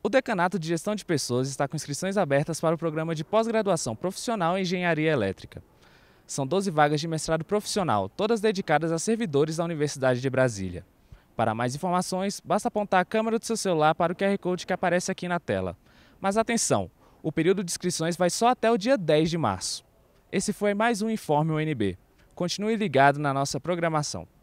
O Decanato de Gestão de Pessoas está com inscrições abertas para o programa de pós-graduação profissional em Engenharia Elétrica. São 12 vagas de mestrado profissional, todas dedicadas a servidores da Universidade de Brasília. Para mais informações, basta apontar a câmera do seu celular para o QR Code que aparece aqui na tela. Mas atenção, o período de inscrições vai só até o dia 10 de março. Esse foi mais um Informe UNB. Continue ligado na nossa programação.